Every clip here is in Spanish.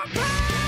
my pain!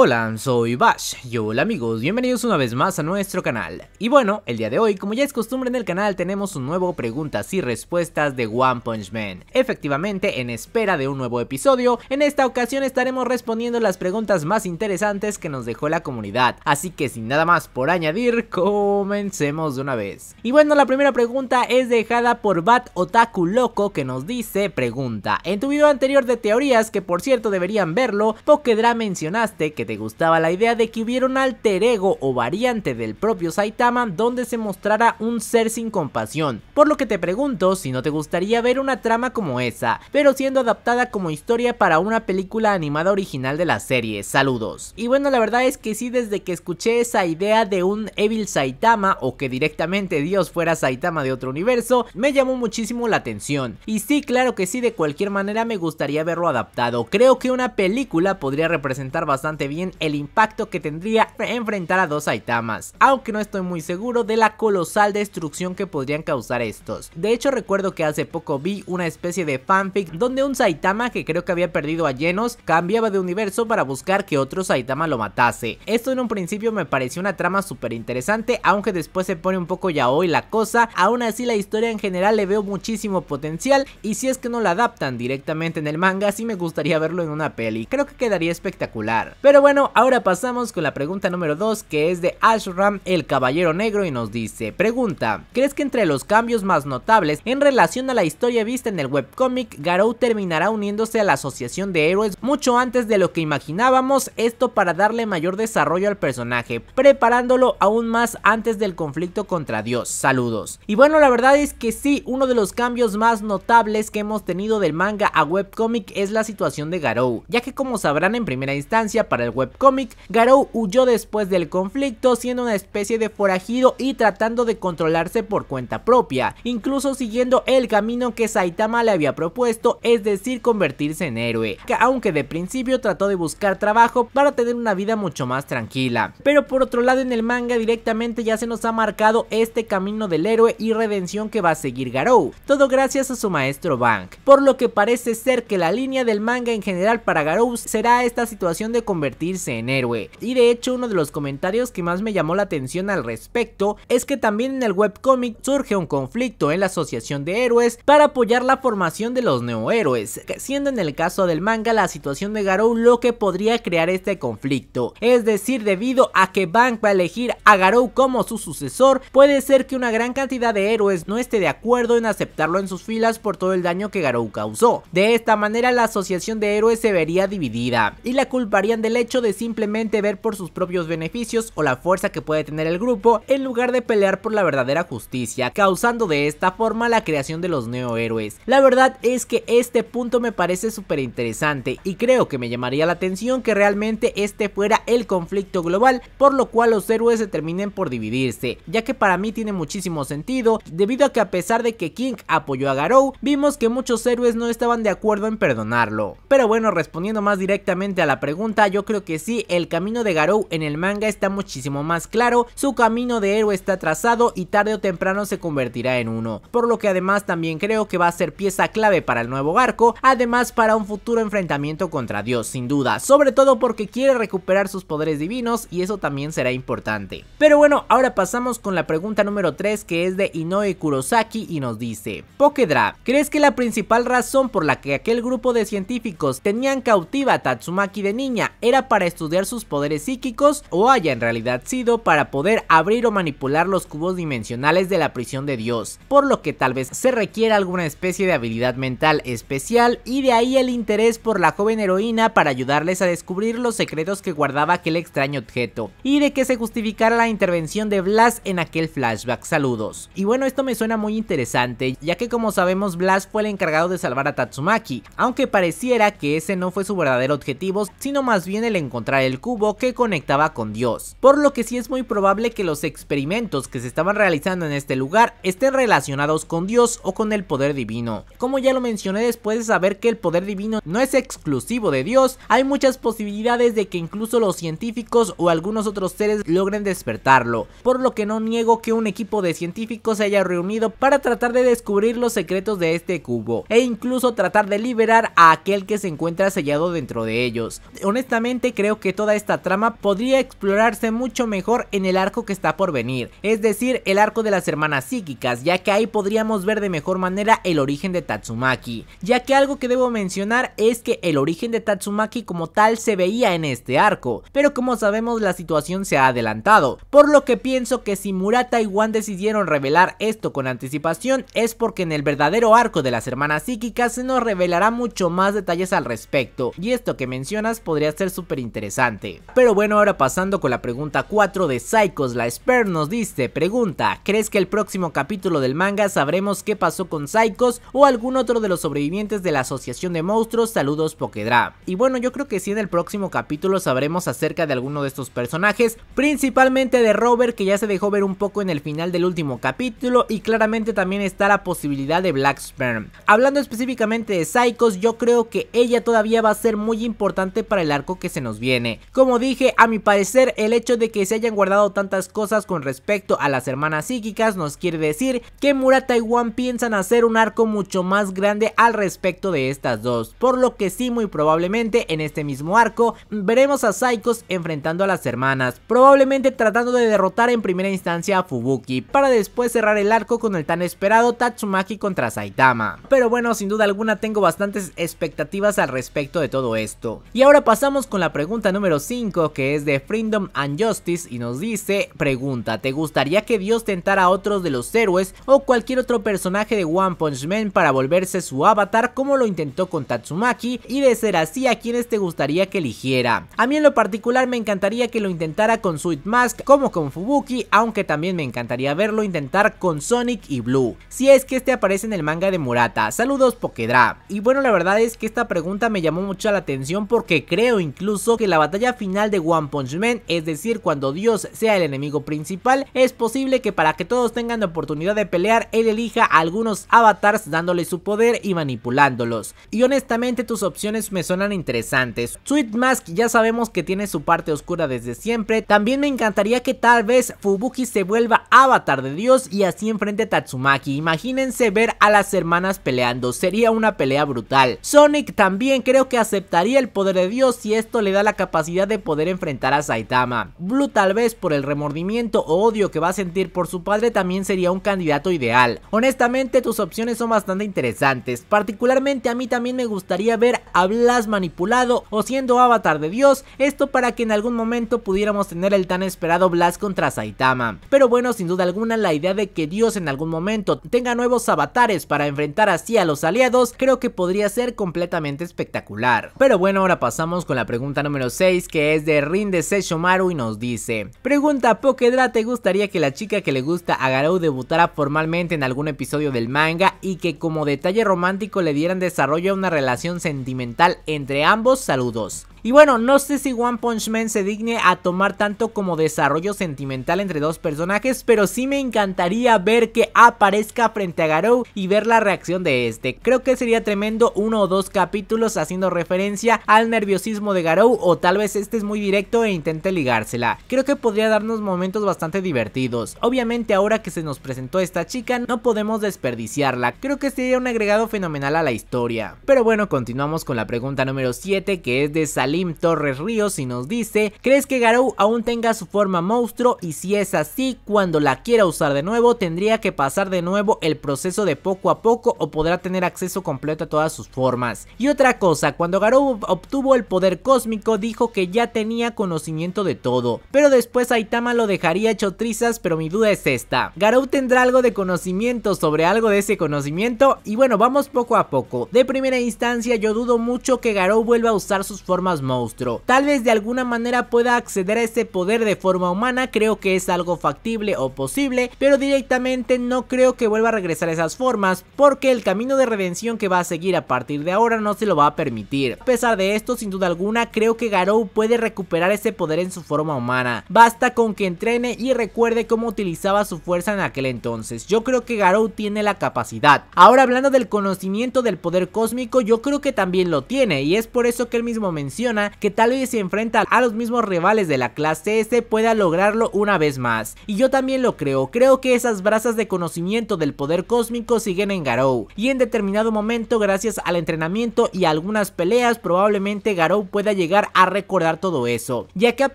Hola, soy Bash y hola amigos, bienvenidos una vez más a nuestro canal. Y bueno, el día de hoy, como ya es costumbre en el canal, tenemos un nuevo preguntas y respuestas de One Punch Man. Efectivamente, en espera de un nuevo episodio, en esta ocasión estaremos respondiendo las preguntas más interesantes que nos dejó la comunidad. Así que sin nada más por añadir, comencemos de una vez. Y bueno, la primera pregunta es dejada por Bat Otaku Loco que nos dice, pregunta, en tu video anterior de teorías, que por cierto deberían verlo, Pokedra mencionaste que te gustaba la idea de que hubiera un alter ego o variante del propio Saitama donde se mostrara un ser sin compasión, por lo que te pregunto si no te gustaría ver una trama como esa, pero siendo adaptada como historia para una película animada original de la serie, saludos. Y bueno la verdad es que sí desde que escuché esa idea de un Evil Saitama o que directamente Dios fuera Saitama de otro universo, me llamó muchísimo la atención. Y sí, claro que sí, de cualquier manera me gustaría verlo adaptado. Creo que una película podría representar bastante bien el impacto que tendría enfrentar a dos Saitamas, aunque no estoy muy seguro de la colosal destrucción que podrían causar estos. De hecho recuerdo que hace poco vi una especie de fanfic donde un Saitama que creo que había perdido a Genos cambiaba de universo para buscar que otro Saitama lo matase. Esto en un principio me pareció una trama súper interesante, aunque después se pone un poco ya hoy la cosa, aún así la historia en general le veo muchísimo potencial y si es que no la adaptan directamente en el manga sí me gustaría verlo en una peli, creo que quedaría espectacular. Pero bueno, ahora pasamos con la pregunta número 2 que es de Ashram el Caballero Negro y nos dice, pregunta, ¿crees que entre los cambios más notables en relación a la historia vista en el webcomic, Garou terminará uniéndose a la Asociación de Héroes mucho antes de lo que imaginábamos, esto para darle mayor desarrollo al personaje, preparándolo aún más antes del conflicto contra Dios? Saludos. Y bueno, la verdad es que sí, uno de los cambios más notables que hemos tenido del manga a webcomic es la situación de Garou, ya que como sabrán en primera instancia para el Webcómic, webcomic, Garou huyó después del conflicto siendo una especie de forajido y tratando de controlarse por cuenta propia, incluso siguiendo el camino que Saitama le había propuesto, es decir convertirse en héroe, que aunque de principio trató de buscar trabajo para tener una vida mucho más tranquila. Pero por otro lado en el manga directamente ya se nos ha marcado este camino del héroe y redención que va a seguir Garou, todo gracias a su maestro Bank, por lo que parece ser que la línea del manga en general para Garou será esta situación de convertirse en héroe. Y de hecho uno de los comentarios que más me llamó la atención al respecto es que también en el webcomic surge un conflicto en la asociación de héroes para apoyar la formación de los neohéroes, siendo en el caso del manga la situación de Garou lo que podría crear este conflicto. Es decir, debido a que Bank va a elegir a Garou como su sucesor, puede ser que una gran cantidad de héroes no esté de acuerdo en aceptarlo en sus filas por todo el daño que Garou causó. De esta manera la asociación de héroes se vería dividida y la culparían del hecho de simplemente ver por sus propios beneficios o la fuerza que puede tener el grupo en lugar de pelear por la verdadera justicia, causando de esta forma la creación de los héroes La verdad es que este punto me parece súper interesante y creo que me llamaría la atención que realmente este fuera el conflicto global, por lo cual los héroes se terminen por dividirse, ya que para mí tiene muchísimo sentido, debido a que a pesar de que King apoyó a Garou, vimos que muchos héroes no estaban de acuerdo en perdonarlo. Pero bueno, respondiendo más directamente a la pregunta, yo creo que sí, el camino de Garou en el manga está muchísimo más claro, su camino de héroe está trazado y tarde o temprano se convertirá en uno, por lo que además también creo que va a ser pieza clave para el nuevo arco, además para un futuro enfrentamiento contra Dios, sin duda, sobre todo porque quiere recuperar sus poderes divinos y eso también será importante. Pero bueno, ahora pasamos con la pregunta número 3 que es de Inoue Kurosaki y nos dice, Pokedra, ¿crees que la principal razón por la que aquel grupo de científicos tenían cautiva a Tatsumaki de niña era para estudiar sus poderes psíquicos o haya en realidad sido para poder abrir o manipular los cubos dimensionales de la prisión de Dios, por lo que tal vez se requiera alguna especie de habilidad mental especial y de ahí el interés por la joven heroína para ayudarles a descubrir los secretos que guardaba aquel extraño objeto y de que se justificara la intervención de Blas en aquel flashback. Saludos. Y bueno, esto me suena muy interesante, ya que como sabemos Blas fue el encargado de salvar a Tatsumaki, aunque pareciera que ese no fue su verdadero objetivo, sino más bien el encontrar el cubo que conectaba con Dios, por lo que sí es muy probable que los experimentos que se estaban realizando en este lugar estén relacionados con Dios o con el poder divino. Como ya lo mencioné después de saber que el poder divino no es exclusivo de Dios, hay muchas posibilidades de que incluso los científicos o algunos otros seres logren despertarlo, por lo que no niego que un equipo de científicos se haya reunido para tratar de descubrir los secretos de este cubo, e incluso tratar de liberar a aquel que se encuentra sellado dentro de ellos. Honestamente creo que toda esta trama podría explorarse mucho mejor en el arco que está por venir, es decir, el arco de las hermanas psíquicas, ya que ahí podríamos ver de mejor manera el origen de Tatsumaki, ya que algo que debo mencionar es que el origen de Tatsumaki como tal se veía en este arco, pero como sabemos la situación se ha adelantado, por lo que pienso que si Murata y Wan decidieron revelar esto con anticipación es porque en el verdadero arco de las hermanas psíquicas se nos revelará mucho más detalles al respecto, y esto que mencionas podría ser su interesante. Pero bueno, ahora pasando con la pregunta 4 de Psychos, la Spur nos dice, pregunta, ¿crees que el próximo capítulo del manga sabremos qué pasó con Psychos o algún otro de los sobrevivientes de la Asociación de Monstruos? Saludos Pokedra. Y bueno, yo creo que sí en el próximo capítulo sabremos acerca de alguno de estos personajes, principalmente de Robert que ya se dejó ver un poco en el final del último capítulo y claramente también está la posibilidad de Black Sperm. Hablando específicamente de Psychos, yo creo que ella todavía va a ser muy importante para el arco que se nos viene. Como dije, a mi parecer el hecho de que se hayan guardado tantas cosas con respecto a las hermanas psíquicas nos quiere decir que Murata y piensan hacer un arco mucho más grande al respecto de estas dos, por lo que sí muy probablemente en este mismo arco veremos a Saikos enfrentando a las hermanas, probablemente tratando de derrotar en primera instancia a Fubuki, para después cerrar el arco con el tan esperado Tatsumaki contra Saitama. Pero bueno, sin duda alguna tengo bastantes expectativas al respecto de todo esto. Y ahora pasamos con la pregunta número 5 que es de Freedom and Justice y nos dice, pregunta, ¿te gustaría que Dios tentara a otros de los héroes o cualquier otro personaje de One Punch Man para volverse su avatar como lo intentó con Tatsumaki? Y de ser así, ¿a quienes te gustaría que eligiera? A mí en lo particular me encantaría que lo intentara con Sweet Mask como con Fubuki, aunque también me encantaría verlo intentar con Sonic y Blue, si es que este aparece en el manga de Murata. Saludos Pokedra. Y bueno, la verdad es que esta pregunta me llamó mucho la atención porque creo incluso que la batalla final de One Punch Man, es decir, cuando Dios sea el enemigo principal, es posible que para que todos tengan la oportunidad de pelear, él elija algunos avatars dándole su poder y manipulándolos. Y honestamente tus opciones me suenan interesantes. Sweet Mask ya sabemos que tiene su parte oscura desde siempre, también me encantaría que tal vez Fubuki se vuelva avatar de Dios y así enfrente a Tatsumaki. Imagínense ver a las hermanas peleando, sería una pelea brutal. Sonic también creo que aceptaría el poder de Dios si esto le le da la capacidad de poder enfrentar a Saitama. Blue tal vez por el remordimiento o odio que va a sentir por su padre también sería un candidato ideal. Honestamente tus opciones son bastante interesantes, particularmente a mí también me gustaría ver a Blast manipulado o siendo avatar de Dios, esto para que en algún momento pudiéramos tener el tan esperado Blast contra Saitama. Pero bueno, sin duda alguna la idea de que Dios en algún momento tenga nuevos avatares para enfrentar así a los aliados creo que podría ser completamente espectacular. Pero bueno, ahora pasamos con la pregunta número 6 que es de Rinde seshomaru y nos dice Pregunta Pokedra, ¿te gustaría que la chica que le gusta a Garou debutara formalmente en algún episodio del manga y que como detalle romántico le dieran desarrollo a una relación sentimental entre ambos? Saludos. Y bueno, no sé si One Punch Man se digne a tomar tanto como desarrollo sentimental entre dos personajes, pero sí me encantaría ver que aparezca frente a Garou y ver la reacción de este. Creo que sería tremendo uno o dos capítulos haciendo referencia al nerviosismo de Garou o tal vez este es muy directo e intente ligársela. Creo que podría darnos momentos bastante divertidos. Obviamente ahora que se nos presentó esta chica no podemos desperdiciarla. Creo que sería un agregado fenomenal a la historia. Pero bueno, continuamos con la pregunta número 7 que es de salir Torres Ríos y nos dice, ¿crees que Garou aún tenga su forma monstruo? Y si es así, cuando la quiera usar de nuevo, ¿tendría que pasar de nuevo el proceso de poco a poco o podrá tener acceso completo a todas sus formas? Y otra cosa, cuando Garou obtuvo el poder cósmico, dijo que ya tenía conocimiento de todo, pero después Aitama lo dejaría hecho trizas, pero mi duda es esta, ¿Garou tendrá algo de conocimiento sobre algo de ese conocimiento? Y bueno, vamos poco a poco, de primera instancia yo dudo mucho que Garou vuelva a usar sus formas monstruo. Tal vez de alguna manera pueda acceder a ese poder de forma humana, creo que es algo factible o posible, pero directamente no creo que vuelva a regresar a esas formas, porque el camino de redención que va a seguir a partir de ahora no se lo va a permitir. A pesar de esto, sin duda alguna, creo que Garou puede recuperar ese poder en su forma humana. Basta con que entrene y recuerde cómo utilizaba su fuerza en aquel entonces. Yo creo que Garou tiene la capacidad. Ahora hablando del conocimiento del poder cósmico, yo creo que también lo tiene, y es por eso que él mismo menciona que tal vez se enfrenta a los mismos rivales de la clase S pueda lograrlo una vez más. Y yo también lo creo, creo que esas brasas de conocimiento del poder cósmico siguen en Garou. Y en determinado momento, gracias al entrenamiento y algunas peleas, probablemente Garou pueda llegar a recordar todo eso. Ya que a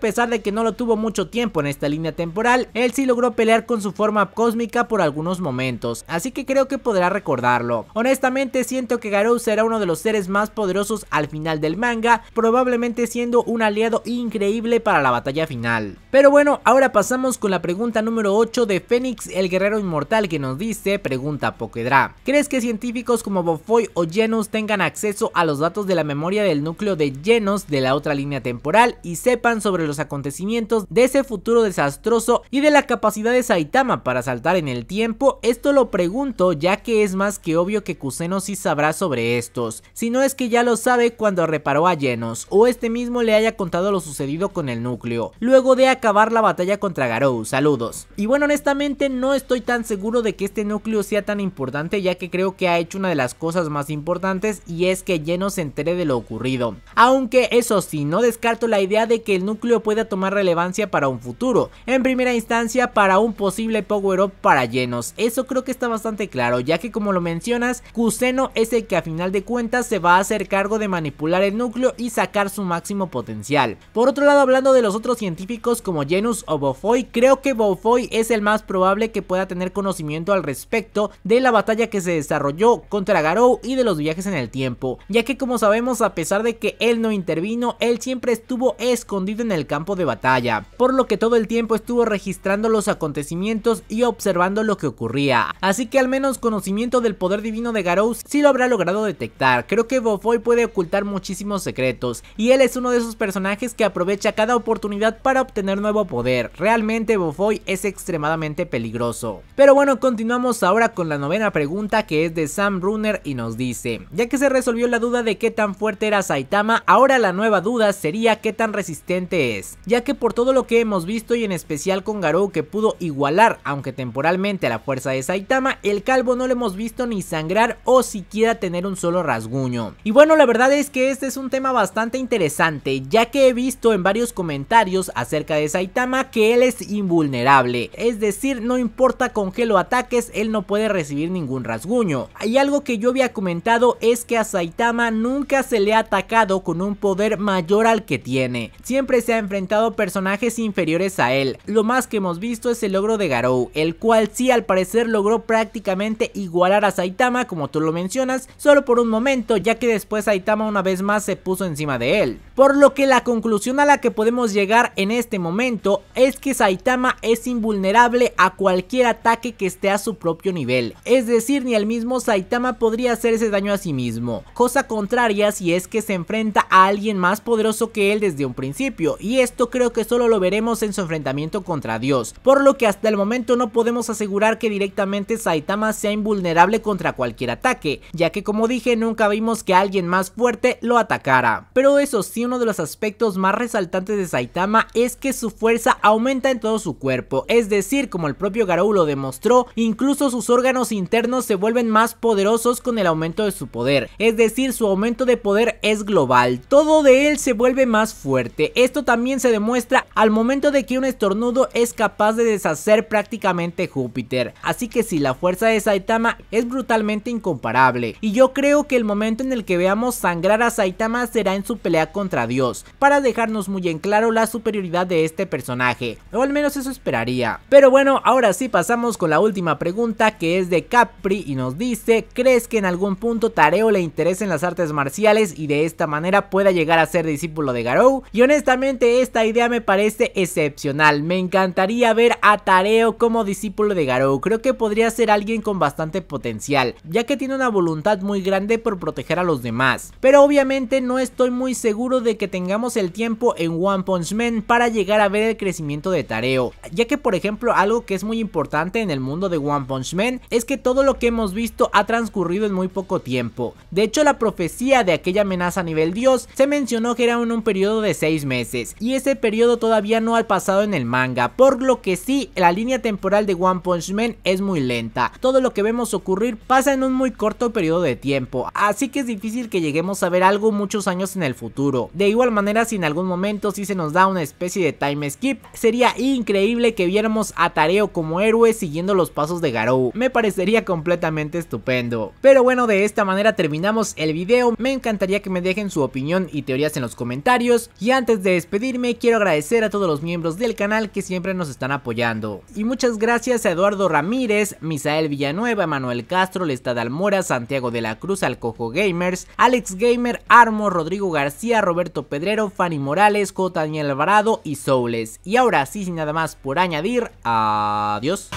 pesar de que no lo tuvo mucho tiempo en esta línea temporal, él sí logró pelear con su forma cósmica por algunos momentos. Así que creo que podrá recordarlo. Honestamente siento que Garou será uno de los seres más poderosos al final del manga, probablemente probablemente siendo un aliado increíble para la batalla final. Pero bueno, ahora pasamos con la pregunta número 8 de Fénix el guerrero inmortal que nos dice, pregunta Pokedra, ¿crees que científicos como Bofoy o Genos tengan acceso a los datos de la memoria del núcleo de Genos de la otra línea temporal y sepan sobre los acontecimientos de ese futuro desastroso y de la capacidad de Saitama para saltar en el tiempo? Esto lo pregunto ya que es más que obvio que Kuseno sí sabrá sobre estos, si no es que ya lo sabe cuando reparó a Genos o este mismo le haya contado lo sucedido con el núcleo, luego de acabar la batalla contra Garou, saludos. Y bueno, honestamente no estoy tan seguro de que este núcleo sea tan importante ya que creo que ha hecho una de las cosas más importantes y es que Geno se entere de lo ocurrido. Aunque eso sí, no descarto la idea de que el núcleo pueda tomar relevancia para un futuro, en primera instancia para un posible power-up para Genos, eso creo que está bastante claro ya que como lo mencionas, Kuseno es el que a final de cuentas se va a hacer cargo de manipular el núcleo y sacar su máximo potencial. Por otro lado, hablando de los otros científicos como Genus o Bofoy, creo que Bofoy es el más probable que pueda tener conocimiento al respecto de la batalla que se desarrolló contra Garou y de los viajes en el tiempo, ya que como sabemos a pesar de que él no intervino, él siempre estuvo escondido en el campo de batalla, por lo que todo el tiempo estuvo registrando los acontecimientos y observando lo que ocurría, así que al menos conocimiento del poder divino de Garou sí lo habrá logrado detectar, creo que Bofoy puede ocultar muchísimos secretos y él es uno de esos personajes que aprovecha cada oportunidad para obtener nuevo poder. Realmente Bofoy es extremadamente peligroso. Pero bueno, continuamos ahora con la novena pregunta que es de Sam Brunner y nos dice, ya que se resolvió la duda de qué tan fuerte era Saitama, ahora la nueva duda sería qué tan resistente es, ya que por todo lo que hemos visto y en especial con Garou que pudo igualar, aunque temporalmente, a la fuerza de Saitama, el calvo no lo hemos visto ni sangrar o siquiera tener un solo rasguño. Y bueno, la verdad es que este es un tema bastante interesante, ya que he visto en varios comentarios acerca de Saitama que él es invulnerable, es decir, no importa con qué lo ataques, él no puede recibir ningún rasguño. Hay algo que yo había comentado es que a Saitama nunca se le ha atacado con un poder mayor al que tiene, siempre se ha enfrentado personajes inferiores a él, lo más que hemos visto es el logro de Garou, el cual sí al parecer logró prácticamente igualar a Saitama como tú lo mencionas, solo por un momento ya que después Saitama una vez más se puso encima de él él por lo que la conclusión a la que podemos llegar en este momento es que Saitama es invulnerable a cualquier ataque que esté a su propio nivel, es decir, ni el mismo Saitama podría ese daño a sí mismo, cosa contraria si es que se enfrenta a alguien más poderoso que él desde un principio, y esto creo que solo lo veremos en su enfrentamiento contra Dios, por lo que hasta el momento no podemos asegurar que directamente Saitama sea invulnerable contra cualquier ataque, ya que como dije nunca vimos que alguien más fuerte lo atacara, pero eso sí uno de los aspectos más resaltantes de Saitama es que su fuerza aumenta en todo su cuerpo, es decir, como el propio Garou lo demostró, incluso sus órganos internos se vuelven más poderosos con el aumento de su poder, es decir, su aumento de poder es global, todo de él se vuelve más fuerte, esto también se demuestra al momento de que un estornudo es capaz de deshacer prácticamente Júpiter, así que si la fuerza de Saitama es brutalmente incomparable, y yo creo que el momento en el que veamos sangrar a Saitama será en su pelea contra Dios, para dejarnos muy en claro la superioridad de este personaje, o al menos eso esperaría. Pero bueno, ahora sí pasamos con la última pregunta que es de Capri y nos dice, ¿crees que en algún punto Tareo le en las artes marciales y de esta manera pueda llegar a ser discípulo de Garou? Y honestamente esta idea me parece excepcional, me encantaría ver a Tareo como discípulo de Garou, creo que podría ser alguien con bastante potencial, ya que tiene una voluntad muy grande por proteger a los demás, pero obviamente no estoy muy seguro de que tengamos el tiempo en One Punch Man para llegar a ver el crecimiento de Tareo, ya que por ejemplo algo que es muy importante en el mundo de One Punch Man es que todo lo que hemos visto ha transcurrido en muy poco tiempo. De hecho la profecía de aquella amenaza a nivel dios se mencionó que era en un periodo de 6 meses y ese periodo todavía no ha pasado en el manga, por lo que sí la línea temporal de One Punch Man es muy lenta. Todo lo que vemos ocurrir pasa en un muy corto periodo de tiempo, así que es difícil que lleguemos a ver algo muchos años en el futuro. De igual manera, si en algún momento sí se nos da una especie de time skip, sería increíble que viéramos a Tareo como héroe siguiendo los pasos de Garou. Me parecería completamente estupendo. Pero bueno, de esta manera terminamos el video. Me encantaría que me dejen su opinión y teorías en los comentarios. Y antes de despedirme, quiero agradecer a todos los miembros del canal que siempre nos están apoyando. Y muchas gracias a Eduardo Ramírez, Misael Villanueva, Manuel Castro, Lestad Almora, Santiago de la Cruz, Alcojo Gamers, Alex Gamer, Armo, Rodrigo García, Roberto Roberto Pedrero, Fanny Morales, J. Daniel Alvarado y Soules. Y ahora sí, sin nada más por añadir, adiós.